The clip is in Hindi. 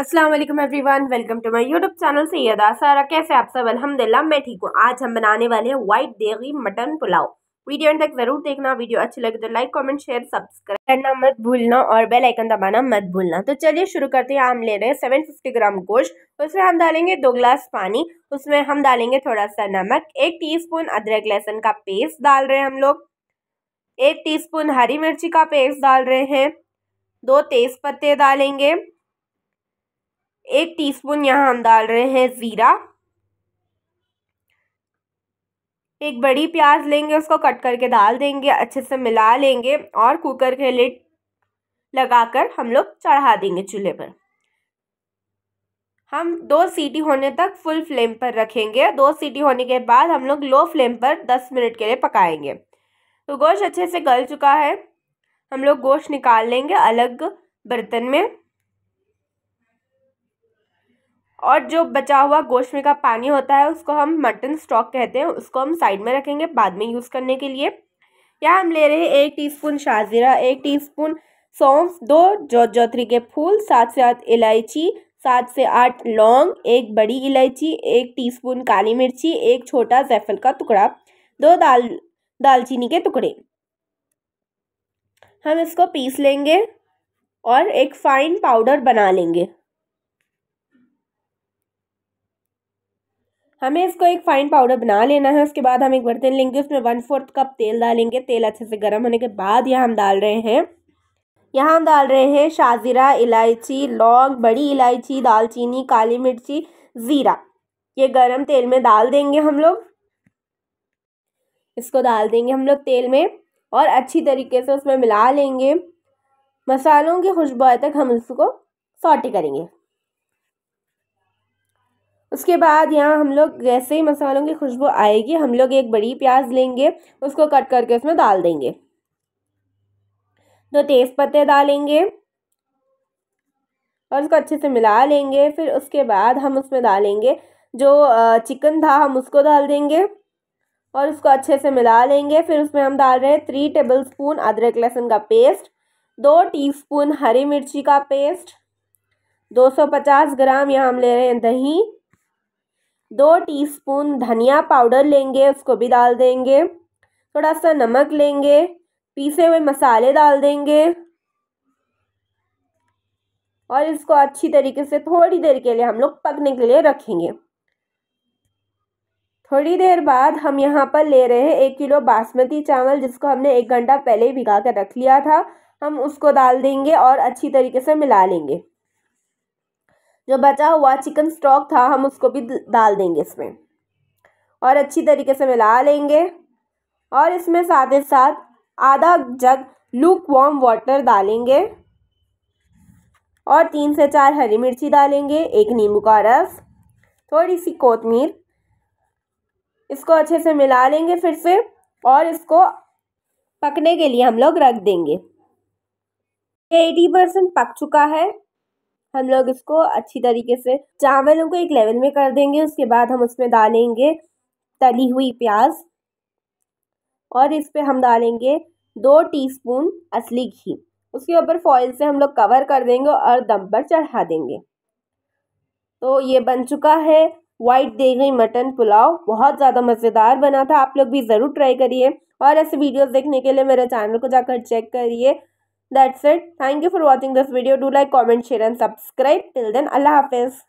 Aslam everyone welcome to my YouTube channel यदा सारा कैसे आप सब अलहमदिल्ला मैं ठीक हूँ आज हम बनाने वाले हैं व्हाइट देगी मटन पुलाव वीडियो एंड तक ज़रूर देखना वीडियो अच्छी लगे तो लाइक कमेंट शेयर सब्सक्राइब करना मत भूलना और बेल आइकन दबाना मत भूलना तो चलिए शुरू करते हैं हम ले रहे हैं सेवन फिफ्टी ग्राम गोश्त उसमें हम डालेंगे दो ग्लास पानी उसमें हम डालेंगे थोड़ा सा नमक एक स्पून अदरक लहसुन का पेस्ट डाल रहे हैं हम लोग एक स्पून हरी मिर्ची का पेस्ट डाल रहे हैं दो तेज़ पत्ते डालेंगे एक टीस्पून यहाँ हम डाल रहे हैं ज़ीरा एक बड़ी प्याज लेंगे उसको कट करके डाल देंगे अच्छे से मिला लेंगे और कुकर के लिड लगाकर हम लोग चढ़ा देंगे चूल्हे पर हम दो सीटी होने तक फुल फ्लेम पर रखेंगे दो सीटी होने के बाद हम लोग लो फ्लेम पर दस मिनट के लिए पकाएंगे तो गोश्त अच्छे से गल चुका है हम लोग गोश्त निकाल लेंगे अलग बर्तन में और जो बचा हुआ गोश्त में का पानी होता है उसको हम मटन स्टॉक कहते हैं उसको हम साइड में रखेंगे बाद में यूज़ करने के लिए यहाँ हम ले रहे हैं एक टीस्पून शाजीरा एक टीस्पून सौंफ दो जो जोतरी के फूल सात से आठ इलायची सात से आठ लौंग एक बड़ी इलायची एक टीस्पून काली मिर्ची एक छोटा जैफल का टुकड़ा दो दाल दालचीनी के टुकड़े हम इसको पीस लेंगे और एक फाइन पाउडर बना लेंगे हमें इसको एक फाइन पाउडर बना लेना है उसके बाद हम एक बर्तन लेंगे उसमें वन फोर्थ कप तेल डालेंगे तेल अच्छे से गर्म होने के बाद यह हम डाल रहे हैं यहाँ हम डाल रहे हैं शाजीरा इलायची लौंग बड़ी इलायची दालचीनी काली मिर्ची ज़ीरा ये गरम तेल में डाल देंगे हम लोग इसको डाल देंगे हम लोग तेल में और अच्छी तरीके से उसमें मिला लेंगे मसालों की खुशबू तक हम इसको सॉटी करेंगे उसके बाद यहाँ हम लोग जैसे ही मसालों की खुशबू आएगी हम लोग एक बड़ी प्याज लेंगे उसको कट करके उसमें डाल देंगे दो तेज़ पत्ते डालेंगे और उसको अच्छे से मिला लेंगे फिर उसके बाद हम उसमें डालेंगे जो चिकन था हम उसको डाल देंगे और उसको अच्छे से मिला लेंगे फिर उसमें हम डाल रहे हैं थ्री टेबल स्पून अदरक लहसुन का पेस्ट दो टीस्पून हरी मिर्ची का पेस्ट 250 ग्राम यहाँ हम ले रहे हैं दही दो टीस्पून धनिया पाउडर लेंगे उसको भी डाल देंगे थोड़ा सा नमक लेंगे पीसे हुए मसाले डाल देंगे और इसको अच्छी तरीके से थोड़ी देर के लिए हम लोग पकने के लिए रखेंगे थोड़ी देर बाद हम यहाँ पर ले रहे हैं एक किलो बासमती चावल जिसको हमने एक घंटा पहले ही भिगा कर रख लिया था हम उसको डाल देंगे और अच्छी तरीके से मिला लेंगे जो बचा हुआ चिकन स्टॉक था हम उसको भी डाल देंगे इसमें और अच्छी तरीके से मिला लेंगे और इसमें साथ ही साथ आधा जग लूक वार्म वाटर डालेंगे और तीन से चार हरी मिर्ची डालेंगे एक नींबू का रस थोड़ी सी कोतमीर इसको अच्छे से मिला लेंगे फिर से और इसको पकने के लिए हम लोग रख देंगे एटी परसेंट पक चुका है हम लोग इसको अच्छी तरीके से चावलों को एक लेवल में कर देंगे उसके बाद हम उसमें डालेंगे तली हुई प्याज और इस पर हम डालेंगे दो टीस्पून असली घी उसके ऊपर फॉइल से हम लोग कवर कर देंगे और दम पर चढ़ा देंगे तो ये बन चुका है वाइट दे गई मटन पुलाव बहुत ज़्यादा मज़ेदार बना था आप लोग भी ज़रूर ट्राई करिए और ऐसे वीडियोस देखने के लिए मेरे चैनल को जाकर चेक करिए That's it. Thank you for watching this video. Do like, comment, share and subscribe. Till then, Allah Hafiz.